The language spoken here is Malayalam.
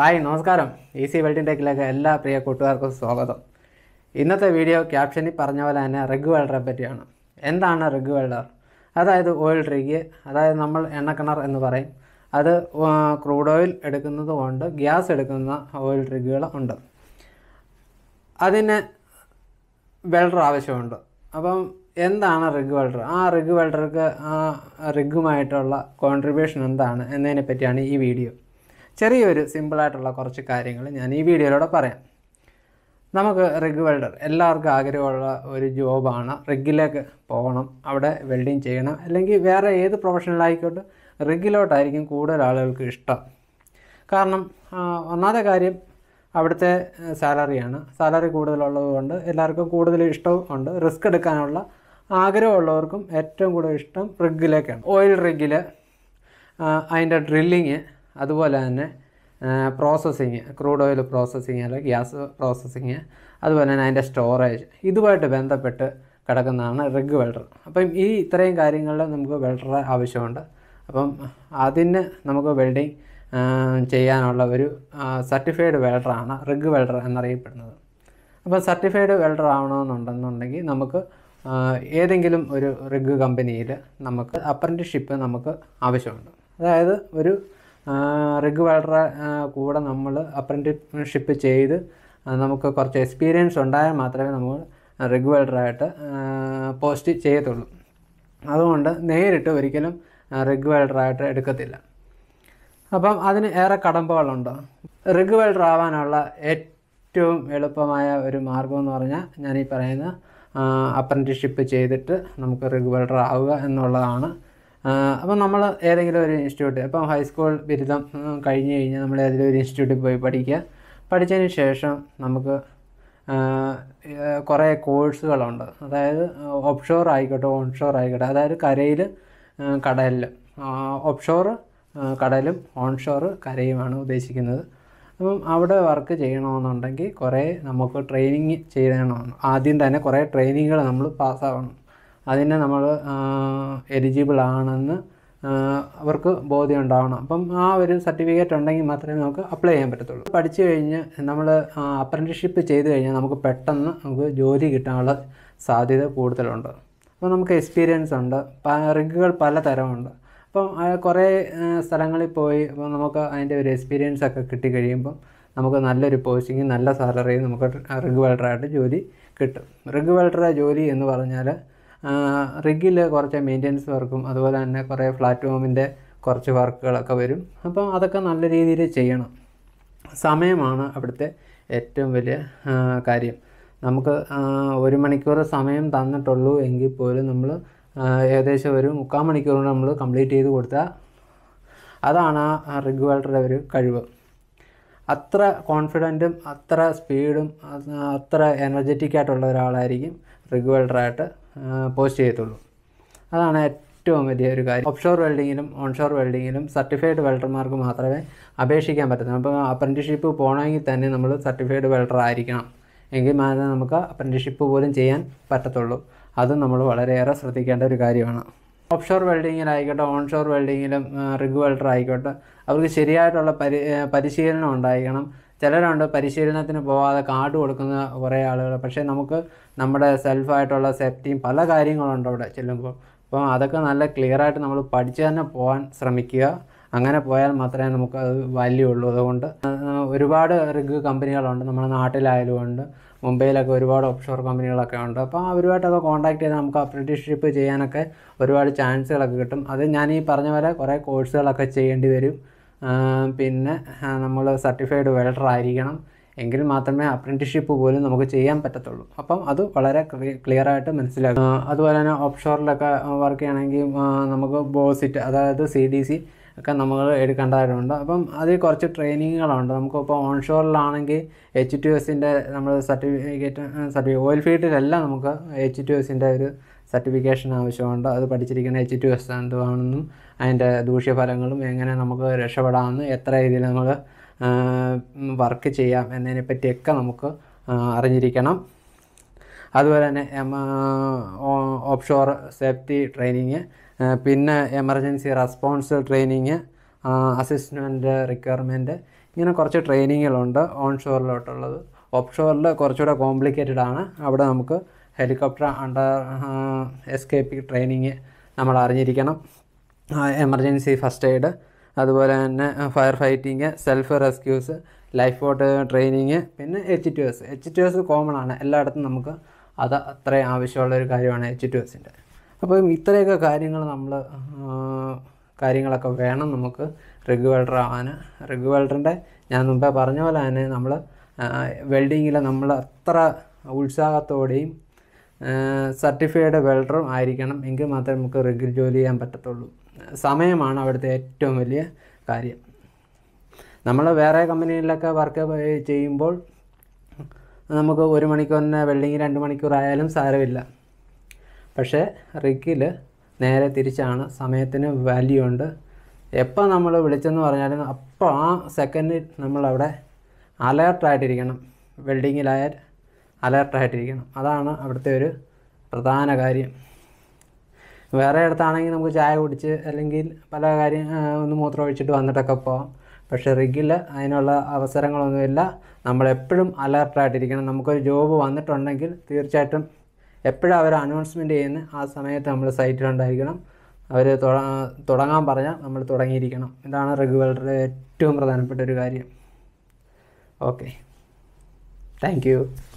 ഹായ് നമസ്കാരം സി വെൽഡിംഗ് ടെക്കിലേക്ക് എല്ലാ പ്രിയ കൂട്ടുകാർക്കും സ്വാഗതം ഇന്നത്തെ വീഡിയോ ക്യാപ്ഷനിൽ പറഞ്ഞ പോലെ തന്നെ റിഗ് വെൽഡറെ പറ്റിയാണ് എന്താണ് റിഗ് വെൽഡർ അതായത് ഓയിൽ റിഗ് അതായത് നമ്മൾ എണ്ണക്കിണർ എന്ന് പറയും അത് ക്രൂഡ് ഓയിൽ എടുക്കുന്നത് കൊണ്ട് ഗ്യാസ് എടുക്കുന്ന ഓയിൽ റിഗുകൾ ഉണ്ട് അതിന് വെൽഡർ ആവശ്യമുണ്ട് അപ്പം എന്താണ് റിഗ് വെൽഡർ ആ റിഗ് വെൽഡർക്ക് ആ റിഗുമായിട്ടുള്ള കോൺട്രിബ്യൂഷൻ എന്താണ് എന്നതിനെ പറ്റിയാണ് ഈ വീഡിയോ ചെറിയൊരു സിമ്പിളായിട്ടുള്ള കുറച്ച് കാര്യങ്ങൾ ഞാൻ ഈ വീഡിയോയിലൂടെ പറയാം നമുക്ക് റിഗ് വെൽഡർ എല്ലാവർക്കും ആഗ്രഹമുള്ള ഒരു ജോബാണ് റിഗിലേക്ക് പോകണം അവിടെ വെൽഡിങ് ചെയ്യണം അല്ലെങ്കിൽ വേറെ ഏത് പ്രൊഫഷണലായിക്കോട്ടെ റിഗിലോട്ടായിരിക്കും കൂടുതൽ ആളുകൾക്ക് ഇഷ്ടം കാരണം ഒന്നാമത്തെ കാര്യം അവിടുത്തെ സാലറിയാണ് സാലറി കൂടുതലുള്ളതുകൊണ്ട് എല്ലാവർക്കും കൂടുതൽ ഇഷ്ടവും ഉണ്ട് റിസ്ക് എടുക്കാനുള്ള ആഗ്രഹമുള്ളവർക്കും ഏറ്റവും കൂടുതൽ ഇഷ്ടം റിഗിലേക്കാണ് ഓയിൽ റിഗിൽ അതിൻ്റെ ഡ്രില്ലിങ് അതുപോലെ തന്നെ പ്രോസസ്സിങ് ക്രൂഡ് ഓയിൽ പ്രോസസ്സിങ് അല്ലെങ്കിൽ ഗ്യാസ് പ്രോസസ്സിങ് അതുപോലെ തന്നെ അതിൻ്റെ സ്റ്റോറേജ് ഇതുമായിട്ട് ബന്ധപ്പെട്ട് കിടക്കുന്നതാണ് റിഗ് വെൽഡർ അപ്പം ഈ ഇത്രയും കാര്യങ്ങളിൽ നമുക്ക് വെൽഡറുടെ ആവശ്യമുണ്ട് അപ്പം അതിന് നമുക്ക് വെൽഡിങ് ചെയ്യാനുള്ള ഒരു സർട്ടിഫൈഡ് വെൽഡറാണ് റിഗ് വെൽഡർ എന്നറിയപ്പെടുന്നത് അപ്പോൾ സർട്ടിഫൈഡ് വെൽഡർ ആവണമെന്നുണ്ടെന്നുണ്ടെങ്കിൽ നമുക്ക് ഏതെങ്കിലും ഒരു റിഗ് കമ്പനിയിൽ നമുക്ക് അപ്രൻറ്റിഷിപ്പ് നമുക്ക് ആവശ്യമുണ്ട് അതായത് ഒരു റിഗ് വെൽഡറെ കൂടെ നമ്മൾ അപ്രൻറ്റിഷിപ്പ് ചെയ്ത് നമുക്ക് കുറച്ച് എക്സ്പീരിയൻസ് ഉണ്ടായാൽ മാത്രമേ നമ്മൾ റിഗ് വെൽഡറായിട്ട് പോസ്റ്റ് ചെയ്യത്തുള്ളൂ അതുകൊണ്ട് നേരിട്ട് ഒരിക്കലും റിഗ് വെൽഡറായിട്ട് എടുക്കത്തില്ല അപ്പം അതിന് ഏറെ കടമ്പകളുണ്ട് റിഗ് വെൽഡർ ആവാനുള്ള ഏറ്റവും എളുപ്പമായ ഒരു മാർഗം എന്ന് പറഞ്ഞാൽ ഞാൻ ഈ പറയുന്ന അപ്രൻറ്റിഷിപ്പ് ചെയ്തിട്ട് നമുക്ക് റിഗ് വെൽഡർ ആവുക എന്നുള്ളതാണ് അപ്പം നമ്മൾ ഏതെങ്കിലും ഒരു ഇൻസ്റ്റിറ്റ്യൂട്ട് ഇപ്പം ഹൈസ്കൂൾ ബിരുദം കഴിഞ്ഞ് കഴിഞ്ഞാൽ നമ്മൾ ഏതെങ്കിലും ഒരു ഇൻസ്റ്റിറ്റ്യൂട്ടിൽ പോയി പഠിക്കുക പഠിച്ചതിന് ശേഷം നമുക്ക് കുറേ കോഴ്സുകളുണ്ട് അതായത് ഓഫ്ഷോർ ആയിക്കോട്ടെ ഓൺഷോർ ആയിക്കോട്ടെ അതായത് കരയിൽ കടലിൽ ഓഫ്ഷോർ കടലും ഓൺഷോർ കരയുമാണ് ഉദ്ദേശിക്കുന്നത് അപ്പം അവിടെ വർക്ക് ചെയ്യണമെന്നുണ്ടെങ്കിൽ കുറേ നമുക്ക് ട്രെയിനിങ് ചെയ്യണമെന്ന് ആദ്യം തന്നെ കുറേ ട്രെയിനിങ്ങുകൾ നമ്മൾ പാസ്സാവണം അതിനെ നമ്മൾ എലിജിബിൾ ആണെന്ന് അവർക്ക് ബോധ്യം ഉണ്ടാവണം അപ്പം ആ ഒരു സർട്ടിഫിക്കറ്റ് ഉണ്ടെങ്കിൽ മാത്രമേ നമുക്ക് അപ്ലൈ ചെയ്യാൻ പറ്റത്തുള്ളൂ പഠിച്ചു കഴിഞ്ഞ് നമ്മൾ അപ്രൻറ്റിഷിപ്പ് ചെയ്ത് കഴിഞ്ഞാൽ നമുക്ക് പെട്ടെന്ന് നമുക്ക് ജോലി കിട്ടാനുള്ള സാധ്യത കൂടുതലുണ്ട് അപ്പോൾ നമുക്ക് എക്സ്പീരിയൻസ് ഉണ്ട് പല പലതരമുണ്ട് അപ്പം കുറേ സ്ഥലങ്ങളിൽ പോയി അപ്പോൾ നമുക്ക് അതിൻ്റെ ഒരു എക്സ്പീരിയൻസ് ഒക്കെ കിട്ടി കഴിയുമ്പം നമുക്ക് നല്ലൊരു പോസ്റ്റിങ് നല്ല സാലറിയും നമുക്ക് റിഗ് വെൽഡറായിട്ട് ജോലി കിട്ടും റിഗ് വെൽഡറുടെ ജോലി എന്ന് പറഞ്ഞാൽ റിഗിൽ കുറച്ച് മെയിൻ്റെനൻസ് വർക്കും അതുപോലെ തന്നെ കുറേ പ്ലാറ്റ്ഫോമിൻ്റെ കുറച്ച് വർക്കുകളൊക്കെ വരും അപ്പോൾ അതൊക്കെ നല്ല രീതിയിൽ ചെയ്യണം സമയമാണ് അവിടുത്തെ ഏറ്റവും വലിയ കാര്യം നമുക്ക് ഒരു മണിക്കൂർ സമയം തന്നിട്ടുള്ളൂ എങ്കിൽ പോലും നമ്മൾ ഏകദേശം ഒരു മുക്കാൽ മണിക്കൂർ കൊണ്ട് നമ്മൾ കംപ്ലീറ്റ് ചെയ്ത് കൊടുത്താൽ അതാണ് ആ റിഗ് വേൾഡറുടെ ഒരു കഴിവ് അത്ര കോൺഫിഡൻറ്റും അത്ര സ്പീഡും അത്ര എനർജറ്റിക് ആയിട്ടുള്ള ഒരാളായിരിക്കും റിഗ് വേൾഡറായിട്ട് പോസ്റ്റ് ചെയ്യത്തുള്ളൂ അതാണ് ഏറ്റവും വലിയ ഒരു കാര്യം ഓഫ്ഷോർ വെൽഡിങ്ങിലും ഓൺഷോർ വെൽഡിങ്ങിലും സർട്ടിഫൈഡ് വെൽഡർമാർക്ക് മാത്രമേ അപേക്ഷിക്കാൻ പറ്റത്തുള്ളൂ അപ്പോൾ അപ്രൻറ്റിഷിപ്പ് പോകണമെങ്കിൽ തന്നെ നമ്മൾ സർട്ടിഫൈഡ് വെൽഡർ ആയിരിക്കണം എങ്കിൽ മാത്രമേ നമുക്ക് അപ്രൻറ്റിഷിപ്പ് പോലും ചെയ്യാൻ പറ്റത്തുള്ളൂ അതും നമ്മൾ വളരെയേറെ ശ്രദ്ധിക്കേണ്ട ഒരു കാര്യമാണ് ഓഫ്ഷോർ വെൽഡിങ്ങിലായിക്കോട്ടെ ഓൺഷോർ വെൽഡിങ്ങിലും റിഗ് വെൽഡർ ആയിക്കോട്ടെ അവർക്ക് ശരിയായിട്ടുള്ള പരി പരിശീലനം ഉണ്ടായിരിക്കണം ചിലരുണ്ട് പരിശീലനത്തിന് പോവാതെ കാർഡ് കൊടുക്കുന്ന കുറേ ആളുകൾ പക്ഷേ നമുക്ക് നമ്മുടെ സെൽഫായിട്ടുള്ള സേഫ്റ്റിയും പല കാര്യങ്ങളുണ്ട് അവിടെ ചെല്ലുമ്പോൾ അപ്പോൾ അതൊക്കെ നല്ല ക്ലിയർ ആയിട്ട് നമ്മൾ പഠിച്ച് തന്നെ പോകാൻ ശ്രമിക്കുക അങ്ങനെ പോയാൽ മാത്രമേ നമുക്ക് അത് വാല്യൂ ഉള്ളൂ അതുകൊണ്ട് ഒരുപാട് റിഗ് കമ്പനികളുണ്ട് നമ്മുടെ നാട്ടിലായാലും ഉണ്ട് മുംബൈയിലൊക്കെ ഒരുപാട് ഓഫ്ഷോർ കമ്പനികളൊക്കെ ഉണ്ട് അപ്പോൾ അവരുമായിട്ടൊക്കെ കോൺടാക്ട് ചെയ്ത് നമുക്ക് അപ്രന്റീസ്ഷിപ്പ് ചെയ്യാനൊക്കെ ഒരുപാട് ചാൻസുകളൊക്കെ കിട്ടും അത് ഞാൻ ഈ പറഞ്ഞ പോലെ കുറേ കോഴ്സുകളൊക്കെ ചെയ്യേണ്ടി വരും പിന്നെ നമ്മൾ സർട്ടിഫൈഡ് വെൽഡർ ആയിരിക്കണം എങ്കിൽ മാത്രമേ അപ്രൻറ്റിഷിപ്പ് പോലും നമുക്ക് ചെയ്യാൻ പറ്റത്തുള്ളൂ അപ്പം അത് വളരെ ക്ലിയർ ആയിട്ട് മനസ്സിലാക്കും അതുപോലെ തന്നെ ഓപ്ഷോറിലൊക്കെ വർക്ക് ചെയ്യണമെങ്കിൽ നമുക്ക് ബോസിറ്റ് അതായത് സി ഡി സി ഒക്കെ നമ്മൾ എടുക്കേണ്ടതായിട്ടുണ്ട് അപ്പം അതിൽ കുറച്ച് ട്രെയിനിങ്ങുകളുണ്ട് നമുക്കിപ്പോൾ ഓൺഷോറിലാണെങ്കിൽ എച്ച് ടു എസിൻ്റെ നമ്മൾ സർട്ടിഫിക്കറ്റ് സർട്ടിഫിക്കറ്റ് ഓയിൽ ഫീൽഡിലെല്ലാം നമുക്ക് എച്ച് ടു എസിൻ്റെ ഒരു സർട്ടിഫിക്കേഷൻ ആവശ്യമുണ്ട് അത് പഠിച്ചിരിക്കുന്ന എച്ച് ടു എസ് എന്തുവാണെന്നും അതിൻ്റെ ദൂഷ്യഫലങ്ങളും എങ്ങനെ നമുക്ക് രക്ഷപ്പെടാമെന്ന് എത്ര രീതിയിൽ നമുക്ക് വർക്ക് ചെയ്യാം എന്നതിനെ പറ്റിയൊക്കെ നമുക്ക് അറിഞ്ഞിരിക്കണം അതുപോലെ തന്നെ ഓഫ് ഷോർ സേഫ്റ്റി ട്രെയിനിങ് പിന്നെ emergency response training assessment requirement ഇങ്ങനെ കുറച്ച് ട്രെയിനിങ്ങുകളുണ്ട് ഓൺ ഷോറിലോട്ടുള്ളത് ഓഫ് കുറച്ചുകൂടെ കോംപ്ലിക്കേറ്റഡ് ആണ് അവിടെ നമുക്ക് ഹെലികോപ്റ്റർ അണ്ടർ എസ്കേപ്പിംഗ് ട്രെയിനിങ് നമ്മൾ അറിഞ്ഞിരിക്കണം എമർജൻസി ഫസ്റ്റ് എയ്ഡ് അതുപോലെ തന്നെ fire fighting self rescues lifeboat training പിന്നെ H two S H two S common ആണ് എല്ലായിടത്തും നമുക്ക് അത് അത്രയും ആവശ്യമുള്ള ഒരു കാര്യമാണ് എച്ച് ടു എസിൻ്റെ അപ്പം ഇത്രയൊക്കെ കാര്യങ്ങൾ നമ്മൾ കാര്യങ്ങളൊക്കെ വേണം നമുക്ക് റിഗുവേൾഡർ ആവാൻ റിഗുവേൾഡറിൻ്റെ ഞാൻ മുമ്പേ പറഞ്ഞ പോലെ തന്നെ നമ്മൾ വെൽഡിങ്ങിൽ നമ്മൾ അത്ര ഉത്സാഹത്തോടെയും സർട്ടിഫൈഡ് വെൽഡറും ആയിരിക്കണം എങ്കിൽ മാത്രമേ നമുക്ക് റിഗിൽ ജോലി ചെയ്യാൻ പറ്റത്തുള്ളൂ സമയമാണ് അവിടുത്തെ ഏറ്റവും വലിയ കാര്യം നമ്മൾ വേറെ കമ്പനികളിലൊക്കെ വർക്ക് ചെയ്യുമ്പോൾ നമുക്ക് ഒരു തന്നെ വെൽഡിങ് രണ്ട് മണിക്കൂർ സാരമില്ല പക്ഷേ റിഗിൽ നേരെ തിരിച്ചാണ് സമയത്തിന് വാല്യൂ ഉണ്ട് എപ്പോൾ നമ്മൾ വിളിച്ചെന്ന് പറഞ്ഞാലും അപ്പോൾ ആ സെക്കൻഡിൽ നമ്മളവിടെ അലേർട്ടായിട്ടിരിക്കണം വെൽഡിങ്ങിലായാൽ അലർട്ടായിട്ടിരിക്കണം അതാണ് അവിടുത്തെ ഒരു പ്രധാന കാര്യം വേറെ ഇടത്താണെങ്കിൽ നമുക്ക് ചായ കുടിച്ച് അല്ലെങ്കിൽ പല കാര്യം ഒന്ന് ഒഴിച്ചിട്ട് വന്നിട്ടൊക്കെ പോവാം പക്ഷേ റിഗിൽ അതിനുള്ള അവസരങ്ങളൊന്നുമില്ല നമ്മളെപ്പോഴും അലർട്ടായിട്ടിരിക്കണം നമുക്കൊരു ജോബ് വന്നിട്ടുണ്ടെങ്കിൽ തീർച്ചയായിട്ടും എപ്പോഴും അവർ അനൗൺസ്മെൻറ്റ് ചെയ്യുന്ന ആ സമയത്ത് നമ്മൾ സൈറ്റിൽ ഉണ്ടായിരിക്കണം അവർ തുടങ്ങാൻ പറഞ്ഞാൽ നമ്മൾ തുടങ്ങിയിരിക്കണം ഇതാണ് റെഗുലറുടെ ഏറ്റവും പ്രധാനപ്പെട്ട ഒരു കാര്യം ഓക്കെ താങ്ക്